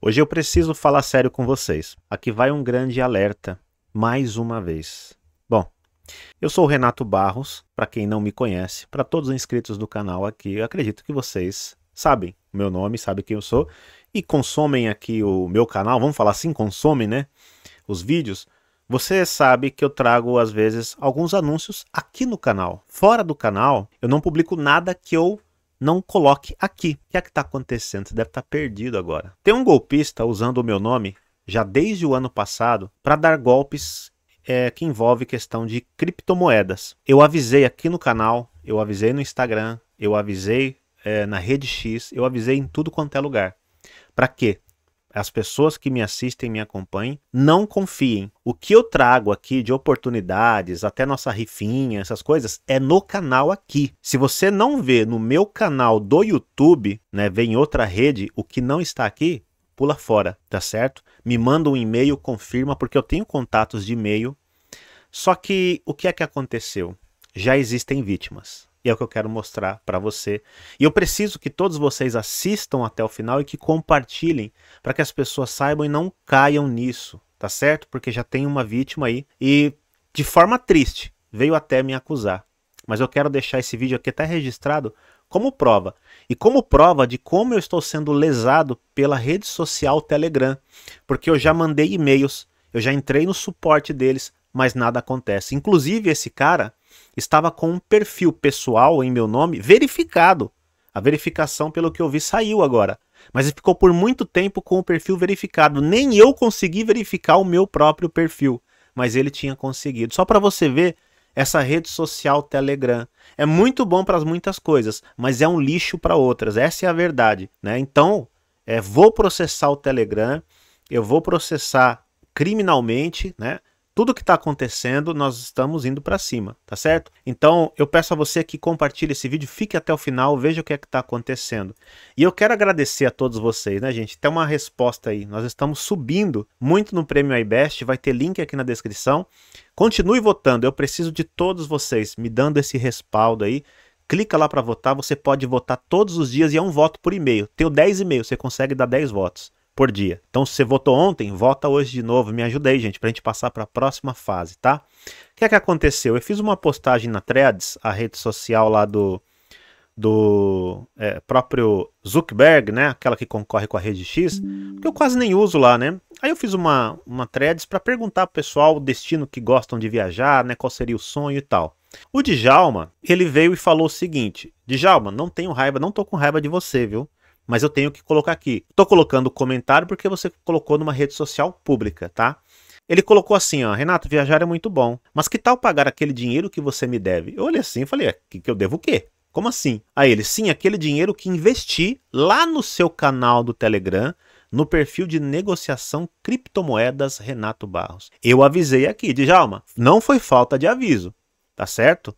Hoje eu preciso falar sério com vocês. Aqui vai um grande alerta, mais uma vez. Bom, eu sou o Renato Barros, para quem não me conhece, para todos os inscritos do canal aqui, acredito que vocês sabem o meu nome, sabem quem eu sou e consomem aqui o meu canal, vamos falar assim, consomem, né? Os vídeos. Você sabe que eu trago às vezes alguns anúncios aqui no canal. Fora do canal, eu não publico nada que eu não coloque aqui. O que é que está acontecendo? Você deve estar tá perdido agora. Tem um golpista usando o meu nome já desde o ano passado para dar golpes é, que envolve questão de criptomoedas. Eu avisei aqui no canal, eu avisei no Instagram, eu avisei é, na rede X, eu avisei em tudo quanto é lugar. Para quê? as pessoas que me assistem, me acompanhem, não confiem. O que eu trago aqui de oportunidades, até nossa rifinha, essas coisas, é no canal aqui. Se você não vê no meu canal do YouTube, né, vem outra rede, o que não está aqui, pula fora, tá certo? Me manda um e-mail, confirma, porque eu tenho contatos de e-mail. Só que o que é que aconteceu? Já existem vítimas. E é o que eu quero mostrar para você. E eu preciso que todos vocês assistam até o final e que compartilhem para que as pessoas saibam e não caiam nisso, tá certo? Porque já tem uma vítima aí e de forma triste veio até me acusar. Mas eu quero deixar esse vídeo aqui até registrado como prova. E como prova de como eu estou sendo lesado pela rede social Telegram, porque eu já mandei e-mails, eu já entrei no suporte deles, mas nada acontece. Inclusive esse cara, estava com um perfil pessoal em meu nome verificado. A verificação, pelo que eu vi, saiu agora. Mas ficou por muito tempo com o perfil verificado. Nem eu consegui verificar o meu próprio perfil, mas ele tinha conseguido. Só para você ver essa rede social Telegram. É muito bom para muitas coisas, mas é um lixo para outras. Essa é a verdade. Né? Então, é, vou processar o Telegram, eu vou processar criminalmente, né? tudo que está acontecendo, nós estamos indo para cima, tá certo? Então, eu peço a você que compartilhe esse vídeo, fique até o final, veja o que é que está acontecendo. E eu quero agradecer a todos vocês, né, gente? Tem uma resposta aí. Nós estamos subindo muito no Prêmio iBest, vai ter link aqui na descrição. Continue votando, eu preciso de todos vocês me dando esse respaldo aí. Clica lá para votar, você pode votar todos os dias e é um voto por e-mail. Tenho 10 e-mails, você consegue dar 10 votos por dia. Então, se você votou ontem, vota hoje de novo. Me ajudei, gente, para a gente passar para a próxima fase, tá? O que é que aconteceu? Eu fiz uma postagem na Threads, a rede social lá do, do é, próprio Zuckerberg, né? Aquela que concorre com a rede X, que eu quase nem uso lá, né? Aí eu fiz uma, uma threads para perguntar pro pessoal o destino que gostam de viajar, né? Qual seria o sonho e tal. O Djalma, ele veio e falou o seguinte: Djalma, não tenho raiva, não tô com raiva de você, viu? mas eu tenho que colocar aqui. Tô colocando comentário porque você colocou numa rede social pública, tá? Ele colocou assim, ó, Renato, viajar é muito bom, mas que tal pagar aquele dinheiro que você me deve? Eu olhei assim e falei, é, que, que eu devo o quê? Como assim? Aí ele, sim, aquele dinheiro que investi lá no seu canal do Telegram, no perfil de negociação criptomoedas Renato Barros. Eu avisei aqui, Djalma, não foi falta de aviso, tá certo?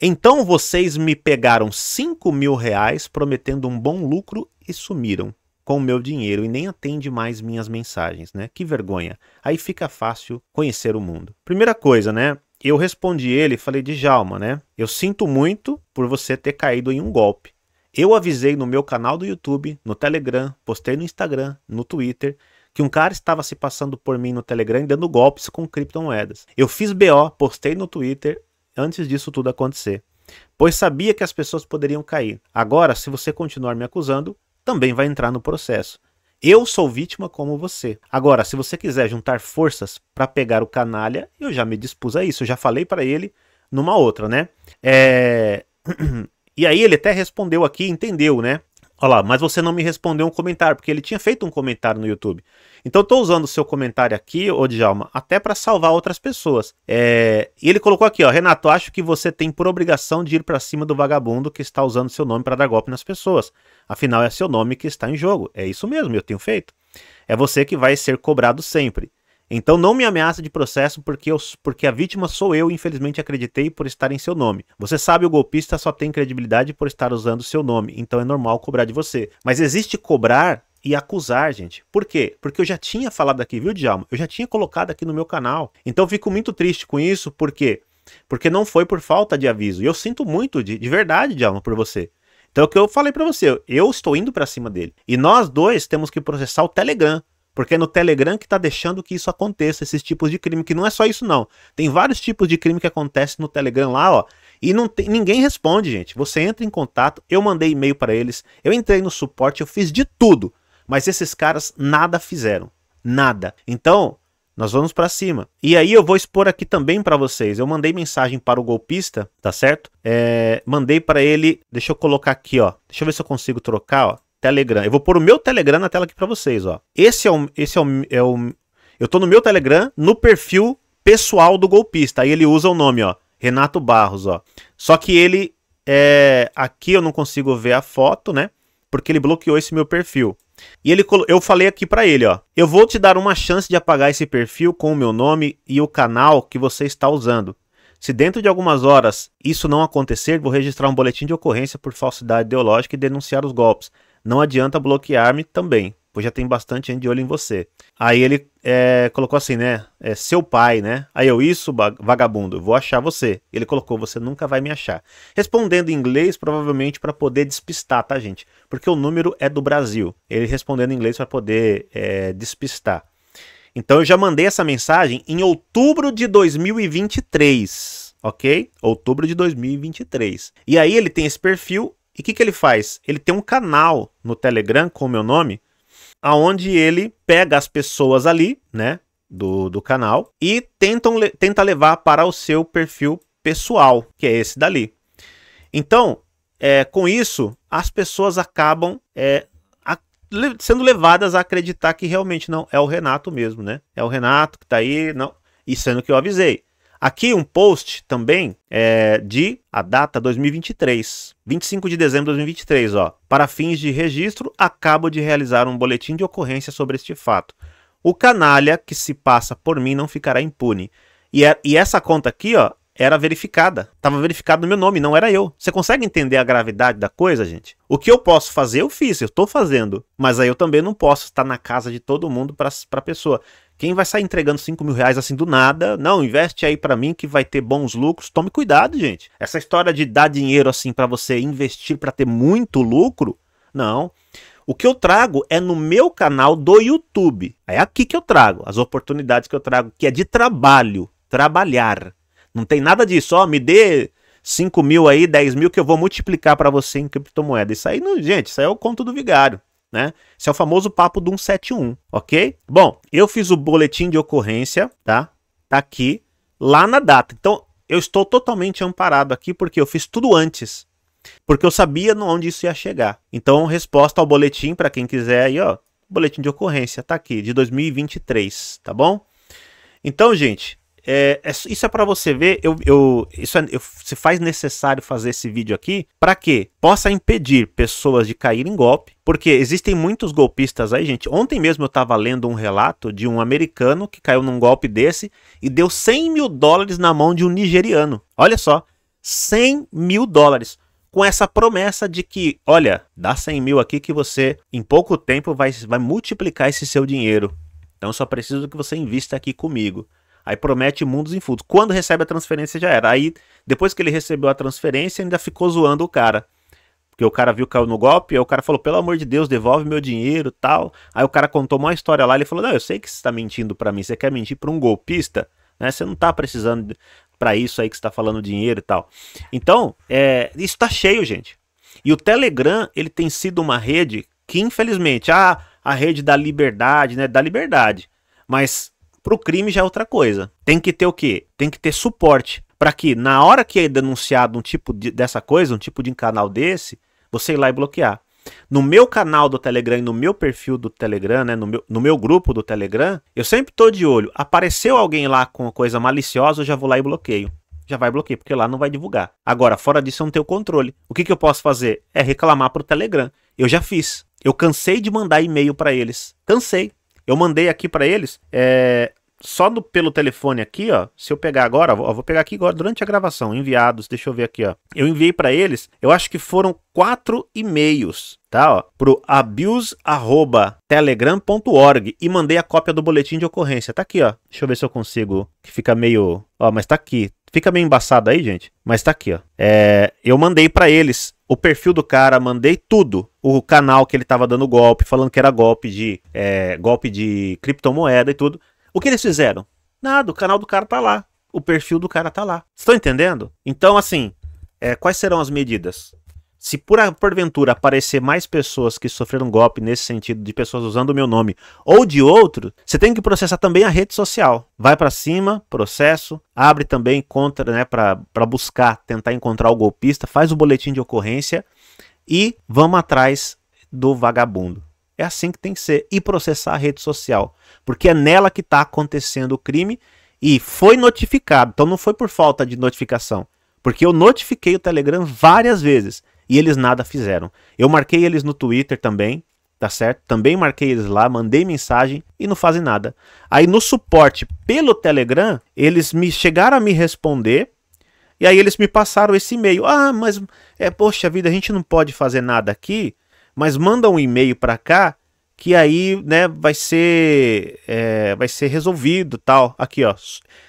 Então vocês me pegaram 5 mil reais prometendo um bom lucro e sumiram com o meu dinheiro e nem atende mais minhas mensagens, né? Que vergonha. Aí fica fácil conhecer o mundo. Primeira coisa, né? Eu respondi ele, falei de Jalma, né? Eu sinto muito por você ter caído em um golpe. Eu avisei no meu canal do YouTube, no Telegram, postei no Instagram, no Twitter, que um cara estava se passando por mim no Telegram e dando golpes com criptomoedas. Eu fiz BO, postei no Twitter antes disso tudo acontecer, pois sabia que as pessoas poderiam cair. Agora, se você continuar me acusando, também vai entrar no processo. Eu sou vítima como você. Agora, se você quiser juntar forças para pegar o canalha, eu já me dispus a isso, eu já falei para ele numa outra, né? É... e aí ele até respondeu aqui, entendeu, né? Olha lá, mas você não me respondeu um comentário, porque ele tinha feito um comentário no YouTube. Então estou usando o seu comentário aqui, ô Djalma, até para salvar outras pessoas. É... E ele colocou aqui, ó, Renato, acho que você tem por obrigação de ir para cima do vagabundo que está usando seu nome para dar golpe nas pessoas. Afinal, é seu nome que está em jogo. É isso mesmo, eu tenho feito. É você que vai ser cobrado sempre. Então não me ameaça de processo porque, eu, porque a vítima sou eu infelizmente acreditei por estar em seu nome. Você sabe, o golpista só tem credibilidade por estar usando seu nome, então é normal cobrar de você. Mas existe cobrar e acusar, gente. Por quê? Porque eu já tinha falado aqui, viu, Djalma? Eu já tinha colocado aqui no meu canal. Então fico muito triste com isso, por quê? Porque não foi por falta de aviso. E eu sinto muito, de, de verdade, Djalma, por você. Então é o que eu falei para você, eu estou indo para cima dele. E nós dois temos que processar o Telegram. Porque é no Telegram que está deixando que isso aconteça, esses tipos de crime. Que não é só isso, não. Tem vários tipos de crime que acontece no Telegram lá, ó. E não tem, ninguém responde, gente. Você entra em contato, eu mandei e-mail para eles, eu entrei no suporte, eu fiz de tudo. Mas esses caras nada fizeram. Nada. Então, nós vamos para cima. E aí eu vou expor aqui também para vocês. Eu mandei mensagem para o golpista, tá certo? É, mandei para ele. Deixa eu colocar aqui, ó. Deixa eu ver se eu consigo trocar, ó. Telegram. Eu vou pôr o meu Telegram na tela aqui para vocês, ó. Esse é o, esse é o, é o, eu tô no meu Telegram, no perfil pessoal do golpista. Aí ele usa o nome, ó, Renato Barros, ó. Só que ele é, aqui eu não consigo ver a foto, né? Porque ele bloqueou esse meu perfil. E ele eu falei aqui para ele, ó, eu vou te dar uma chance de apagar esse perfil com o meu nome e o canal que você está usando. Se dentro de algumas horas isso não acontecer, vou registrar um boletim de ocorrência por falsidade ideológica e denunciar os golpes não adianta bloquear-me também, pois já tem bastante gente de olho em você. Aí ele é, colocou assim, né? É, seu pai, né? Aí eu, isso, vagabundo, vou achar você. Ele colocou, você nunca vai me achar. Respondendo em inglês, provavelmente para poder despistar, tá, gente? Porque o número é do Brasil. Ele respondendo em inglês para poder é, despistar. Então eu já mandei essa mensagem em outubro de 2023 ok? Outubro de 2023. E aí ele tem esse perfil e o que, que ele faz? Ele tem um canal no Telegram com o meu nome, aonde ele pega as pessoas ali, né, do, do canal, e tentam, tenta levar para o seu perfil pessoal, que é esse dali. Então, é, com isso, as pessoas acabam é, sendo levadas a acreditar que realmente não é o Renato mesmo, né? É o Renato que tá aí, não. E sendo que eu avisei. Aqui um post também é, de a data 2023, 25 de dezembro de 2023, ó. Para fins de registro, acabo de realizar um boletim de ocorrência sobre este fato. O canalha que se passa por mim não ficará impune. E, é, e essa conta aqui, ó, era verificada. Estava verificado no meu nome, não era eu. Você consegue entender a gravidade da coisa, gente? O que eu posso fazer, eu fiz, eu estou fazendo. Mas aí eu também não posso estar na casa de todo mundo para a pessoa. Quem vai sair entregando 5 mil reais assim do nada? Não, investe aí para mim que vai ter bons lucros. Tome cuidado, gente. Essa história de dar dinheiro assim para você investir para ter muito lucro, não. O que eu trago é no meu canal do YouTube. É aqui que eu trago as oportunidades que eu trago, que é de trabalho, trabalhar. Não tem nada disso, ó, me dê 5 mil aí, 10 mil que eu vou multiplicar para você em criptomoeda. Isso aí, não, gente, isso aí é o conto do vigário né? Esse é o famoso papo do 171, ok? Bom, eu fiz o boletim de ocorrência, tá? Tá aqui, lá na data. Então, eu estou totalmente amparado aqui porque eu fiz tudo antes. Porque eu sabia onde isso ia chegar. Então, resposta ao boletim, para quem quiser aí, ó. Boletim de ocorrência, tá aqui, de 2023, tá bom? Então, gente, é, é, isso é para você ver. Eu, eu isso é, eu, se faz necessário fazer esse vídeo aqui para que possa impedir pessoas de cair em golpe, porque existem muitos golpistas aí, gente. Ontem mesmo eu estava lendo um relato de um americano que caiu num golpe desse e deu 100 mil dólares na mão de um nigeriano. Olha só, 100 mil dólares com essa promessa de que, olha, dá 100 mil aqui que você em pouco tempo vai, vai multiplicar esse seu dinheiro. Então só preciso que você invista aqui comigo. Aí promete mundos em infundos. Quando recebe a transferência já era. Aí, depois que ele recebeu a transferência, ainda ficou zoando o cara. Porque o cara viu que caiu no golpe, aí o cara falou, pelo amor de Deus, devolve meu dinheiro tal. Aí o cara contou uma história lá, ele falou, não, eu sei que você está mentindo para mim, você quer mentir para um golpista? Né? Você não tá precisando para isso aí que está falando dinheiro e tal. Então, é, isso tá cheio, gente. E o Telegram, ele tem sido uma rede que, infelizmente, ah, a rede da liberdade, né? Da liberdade. Mas para o crime já é outra coisa. Tem que ter o quê? Tem que ter suporte para que na hora que é denunciado um tipo de, dessa coisa, um tipo de canal desse, você ir lá e bloquear. No meu canal do Telegram e no meu perfil do Telegram, né, no, meu, no meu grupo do Telegram, eu sempre estou de olho. Apareceu alguém lá com uma coisa maliciosa, eu já vou lá e bloqueio. Já vai bloquear, porque lá não vai divulgar. Agora, fora disso, eu não tenho controle. O que, que eu posso fazer? É reclamar pro Telegram. Eu já fiz. Eu cansei de mandar e-mail para eles. Cansei. Eu mandei aqui para eles, é, só no, pelo telefone aqui, ó. Se eu pegar agora, ó, vou pegar aqui agora durante a gravação, enviados, deixa eu ver aqui, ó. Eu enviei para eles, eu acho que foram quatro e-mails, tá, ó, pro abuse@telegram.org e mandei a cópia do boletim de ocorrência. Tá aqui, ó. Deixa eu ver se eu consigo, que fica meio, ó, mas tá aqui. Fica meio embaçado aí, gente, mas tá aqui, ó. É, eu mandei para eles o perfil do cara, mandei tudo. O canal que ele tava dando golpe, falando que era golpe de é, golpe de criptomoeda e tudo. O que eles fizeram? Nada, o canal do cara tá lá. O perfil do cara tá lá. Estão entendendo? Então, assim, é, quais serão as medidas? Se por porventura aparecer mais pessoas que sofreram golpe nesse sentido, de pessoas usando o meu nome ou de outro, você tem que processar também a rede social. Vai para cima, processo, abre também conta né, para buscar, tentar encontrar o golpista, faz o boletim de ocorrência e vamos atrás do vagabundo. É assim que tem que ser. E processar a rede social, porque é nela que está acontecendo o crime e foi notificado. Então não foi por falta de notificação, porque eu notifiquei o Telegram várias vezes e eles nada fizeram. Eu marquei eles no Twitter também, tá certo? Também marquei eles lá, mandei mensagem e não fazem nada. Aí no suporte pelo Telegram, eles me chegaram a me responder e aí eles me passaram esse e-mail. Ah, mas é poxa vida, a gente não pode fazer nada aqui, mas manda um e-mail para cá que aí, né, vai ser é, vai ser resolvido, tal. Aqui, ó,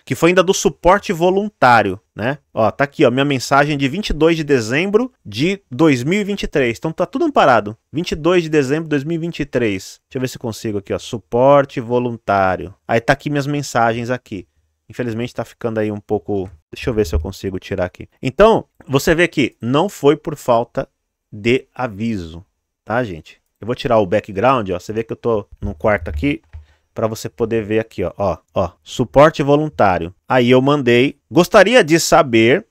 que foi ainda do suporte voluntário, né? Ó, tá aqui, ó, minha mensagem de 22 de dezembro de 2023. Então tá tudo amparado. 22 de dezembro de 2023. Deixa eu ver se consigo aqui, ó, suporte voluntário. Aí tá aqui minhas mensagens aqui. Infelizmente tá ficando aí um pouco, deixa eu ver se eu consigo tirar aqui. Então, você vê que não foi por falta de aviso, tá, gente? Eu vou tirar o background, ó. Você vê que eu tô num quarto aqui para você poder ver aqui, ó, ó, ó, suporte voluntário. Aí eu mandei, gostaria de saber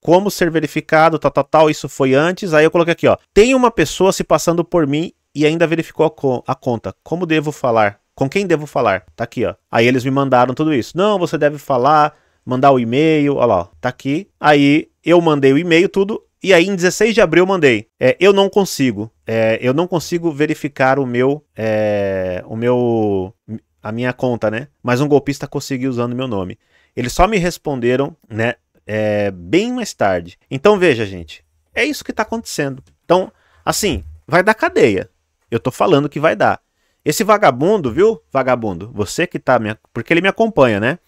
como ser verificado, tal, tal, tal, isso foi antes. Aí eu coloquei aqui, ó, tem uma pessoa se passando por mim e ainda verificou a, co a conta. Como devo falar? Com quem devo falar? Tá aqui, ó. Aí eles me mandaram tudo isso. Não, você deve falar, mandar o e-mail, ó lá, ó, tá aqui. Aí eu mandei o e-mail, tudo. E aí, em 16 de abril, eu mandei. É, eu não consigo. É, eu não consigo verificar o meu. É, o meu. A minha conta, né? Mas um golpista conseguiu usando meu nome. Eles só me responderam, né? É, bem mais tarde. Então, veja, gente. É isso que tá acontecendo. Então, assim, vai dar cadeia. Eu tô falando que vai dar. Esse vagabundo, viu? Vagabundo, você que tá. Me... Porque ele me acompanha, né?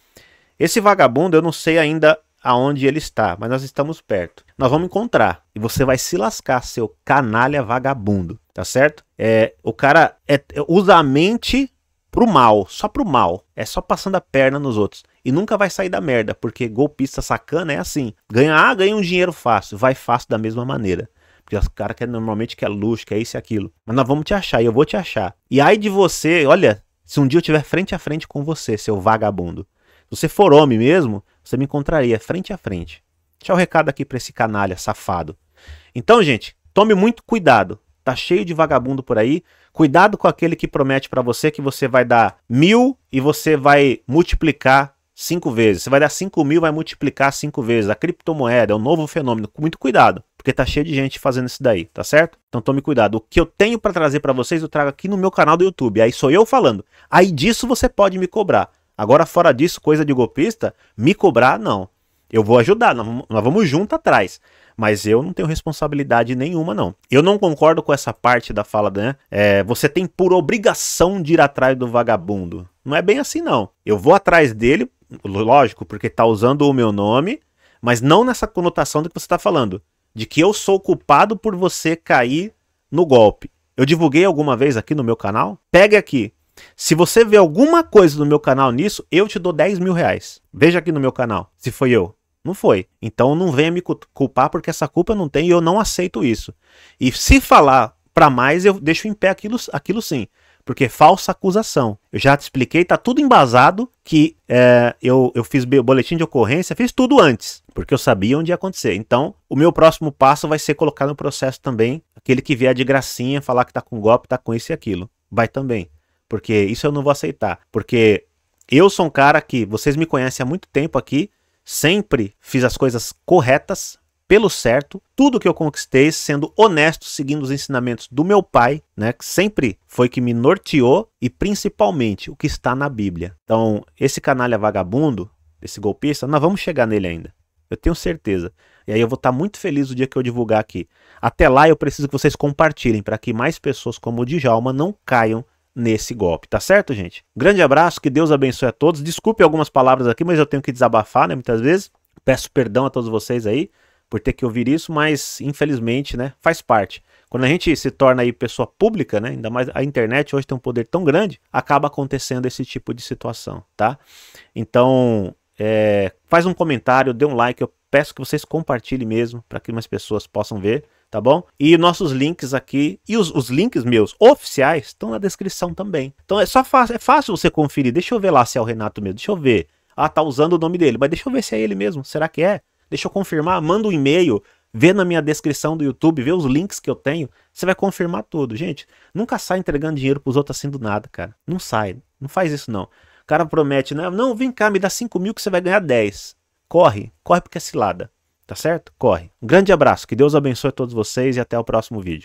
Esse vagabundo, eu não sei ainda aonde ele está, mas nós estamos perto. Nós vamos encontrar e você vai se lascar, seu canalha vagabundo, tá certo? É, o cara é, é, usa a mente pro mal, só pro mal. É só passando a perna nos outros. E nunca vai sair da merda, porque golpista sacana é assim. Ganha ah, ganha um dinheiro fácil, vai fácil da mesma maneira. Porque os caras que é normalmente quer é luxo, quer isso e aquilo. Mas nós vamos te achar, e eu vou te achar. E aí de você, olha, se um dia eu tiver frente a frente com você, seu vagabundo. Se você for homem mesmo, você me encontraria frente a frente. Deixa o recado aqui para esse canalha safado. Então, gente, tome muito cuidado. Tá cheio de vagabundo por aí. Cuidado com aquele que promete para você que você vai dar mil e você vai multiplicar cinco vezes. Você vai dar cinco mil, vai multiplicar cinco vezes. A criptomoeda é um novo fenômeno. Muito cuidado, porque tá cheio de gente fazendo isso daí, tá certo? Então tome cuidado. O que eu tenho para trazer para vocês, eu trago aqui no meu canal do YouTube. Aí sou eu falando. Aí disso você pode me cobrar. Agora, fora disso, coisa de golpista, me cobrar, não. Eu vou ajudar, nós vamos, junto atrás. Mas eu não tenho responsabilidade nenhuma, não. Eu não concordo com essa parte da fala, né? É, você tem por obrigação de ir atrás do vagabundo. Não é bem assim, não. Eu vou atrás dele, lógico, porque tá usando o meu nome, mas não nessa conotação do que você tá falando. De que eu sou culpado por você cair no golpe. Eu divulguei alguma vez aqui no meu canal? Pega aqui se você vê alguma coisa no meu canal nisso, eu te dou 10 mil reais. Veja aqui no meu canal, se foi eu. Não foi. Então não venha me culpar porque essa culpa eu não tenho e eu não aceito isso. E se falar para mais, eu deixo em pé aquilo, aquilo sim. Porque falsa acusação. Eu já te expliquei, tá tudo embasado que é, eu, eu fiz boletim de ocorrência, fiz tudo antes, porque eu sabia onde ia acontecer. Então, o meu próximo passo vai ser colocar no processo também aquele que vier de gracinha, falar que tá com golpe, tá com isso e aquilo. Vai também porque isso eu não vou aceitar. Porque eu sou um cara que, vocês me conhecem há muito tempo aqui, sempre fiz as coisas corretas, pelo certo, tudo que eu conquistei sendo honesto, seguindo os ensinamentos do meu pai, né, que sempre foi que me norteou e principalmente o que está na Bíblia. Então, esse canalha vagabundo, esse golpista, nós vamos chegar nele ainda. Eu tenho certeza. E aí eu vou estar muito feliz o dia que eu divulgar aqui. Até lá eu preciso que vocês compartilhem para que mais pessoas como o Djalma não caiam nesse golpe, tá certo, gente? Grande abraço, que Deus abençoe a todos. Desculpe algumas palavras aqui, mas eu tenho que desabafar, né, muitas vezes. Peço perdão a todos vocês aí por ter que ouvir isso, mas infelizmente, né, faz parte. Quando a gente se torna aí pessoa pública, né, ainda mais a internet hoje tem um poder tão grande, acaba acontecendo esse tipo de situação, tá? Então, é, faz um comentário, dê um like, eu peço que vocês compartilhem mesmo para que mais pessoas possam ver tá bom? E nossos links aqui, e os, os links meus oficiais estão na descrição também. Então é só é fácil você conferir. Deixa eu ver lá se é o Renato mesmo. Deixa eu ver. Ah, tá usando o nome dele, mas deixa eu ver se é ele mesmo. Será que é? Deixa eu confirmar. Manda um e-mail, vê na minha descrição do YouTube, vê os links que eu tenho. Você vai confirmar tudo. Gente, nunca sai entregando dinheiro pros outros assim do nada, cara. Não sai. Não faz isso, não. O cara promete, né? Não, vem cá, me dá 5 mil que você vai ganhar 10. Corre, corre porque é cilada. Tá certo? Corre. Um grande abraço, que Deus abençoe todos vocês e até o próximo vídeo.